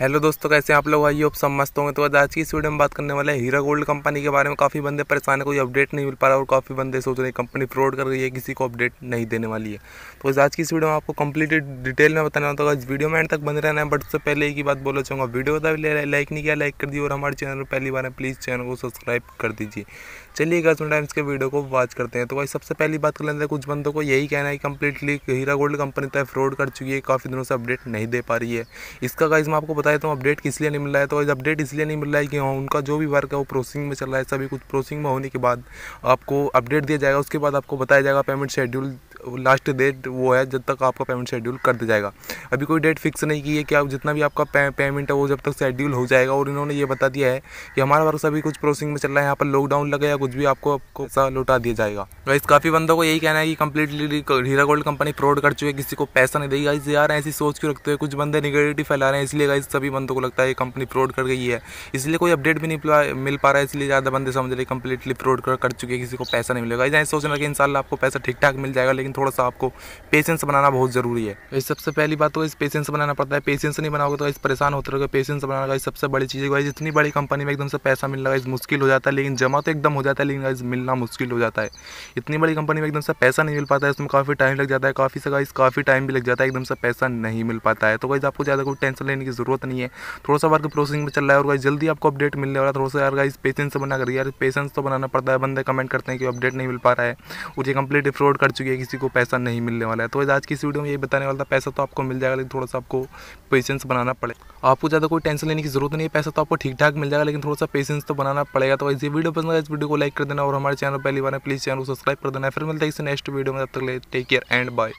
hello दोस्तों कैसे आप लोग आइए आप समझते होंगे तो आज आज की इस वीडियो में बात करने वाले हैं हीरा गोल्ड कंपनी के बारे में काफ़ी बंदे परेशान है कोई अपडेट नहीं मिल पा रहा और काफ़ी बंदे सोच रहे हैं कंपनी फ्रॉड कर रही है किसी को अपडेट नहीं देने वाली है तो आज की इस वीडियो में आपको कंप्लीट डिटेल में बताने वाला था आज वीडियो में एंड तक बने रहना है बट उससे पहले एक ही बात बोलना चाहूँगा वीडियो बता लाइक नहीं किया लाइक कर दिए और हमारे चैनल पर पहली बार है प्लीज़ चैनल को सब्सक्राइब कर दीजिए चलिए गर्स टाइम्स के वीडियो को वॉच करते हैं तो भाई सबसे पहली बात कर लेते कुछ बंदों को यही कहना है कंप्लीटली हीरा गोल्ड कंपनी तो फ्रॉड कर चुकी है काफ़ी दिनों से अपडेट नहीं दे पा रही है इसका गाइज मैं आपको बताया तो अपडेट किस लिए नहीं मिल रहा है तो अपडेट इसलिए नहीं मिल रहा है कि हाँ उनका जो भी वर्क है वो प्रोसेसिंग में चल रहा है सभी कुछ प्रोसेसिंग में होने के बाद आपको अपडेट दिया जाएगा उसके बाद आपको बताया जाएगा पेमेंट शेड्यूल लास्ट डेट वो है जब तक आपका पेमेंट शेड्यूल कर दिया जाएगा अभी कोई डेट फिक्स नहीं की है कि आप जितना भी आपका पेमेंट है वो जब तक शेड्यूल हो जाएगा और इन्होंने ये बता दिया है कि हमारा वर्ष अभी कुछ प्रोसेसिंग में चल रहा है यहाँ पर लॉकडाउन लगे या कुछ भी आपको आपको पैसा लौटा दिया जाएगा वैसे काफ़ी बंदों को यही कहना है कि completely Heera gold company fraud कर चुकी है किसी को पैसा नहीं देगी इस यार ऐसी सोच क्यों रखते हैं कुछ बंदे निगेटिव फैला रहे हैं इसलिए गाइस सभी बंदों को लगता है ये कंपनी फ्रॉड कर गई है इसलिए कोई अपडेट भी नहीं मिल पा रहा है इसलिए ज़्यादा बंदे समझ रहे कंप्लीटली फ्रॉड कर चुके हैं किसी को पैसा नहीं मिलेगा इस सोचना कि इन आपको पैसा ठीक ठाक मिल जाएगा लेकिन थोड़ा सा आपको पेशेंस बनाना बहुत ज़रूरी है इस सबसे पहली बात तो इस पेशेंस बनाना पड़ता है पेशेंस नहीं बनाओगे तो इस परेशान होते रहोगे पेशेंस बनाना का सबसे बड़ी चीज़ है जितनी इतनी बड़ी कंपनी में एकदम से पैसा मिलना इस मुश्किल हो जाता है लेकिन जमा तो एकदम हो जाता है लेकिन मिलना मुश्किल हो जाता है इतनी बड़ी कंपनी में एकदम से पैसा नहीं मिल पाता है उसमें काफ़ी टाइम लग जाता है काफ़ी से गाइज काफ़ी टाइम भी लग जाता है एकदम से पैसा नहीं मिल पाता है तो गाइज आपको ज़्यादा कोई टेंशन लेने की ज़रूरत नहीं है थोड़ा सा वर्क प्रोसेसिंग में चल रहा है और गाइज जल्दी आपको अपडेट मिलने वाला थोड़ा सा यार गाइज पेशेंस बना कर यार पेशेंस तो बनाना पड़ता है बंदे कमेंट करते हैं कि अपडेट नहीं मिल पा रहा है और ये कंप्लीट फ्रॉड कर चुकी है किसी को को पैसा नहीं मिलने वाला है तो आज की इस वीडियो में ये बताने वाला था पैसा तो आपको मिल जाएगा लेकिन थोड़ा सा आपको पेशेंस बनाना पड़े आपको ज़्यादा कोई टेंशन लेने की जरूरत नहीं है पैसा तो आपको ठीक ठाक मिल जाएगा लेकिन थोड़ा सा पेशेंस तो बनाना पड़ेगा तो इसी वीडियो पसंद इस वीडियो को लाइक कर देना और हमारे चैनल पहली बार है प्लीज़ चैनल को सब्सक्राइब कर देना फिर मिलता है इस नेक्स्ट वीडियो में तब तक ले टेक केयर एंड बाय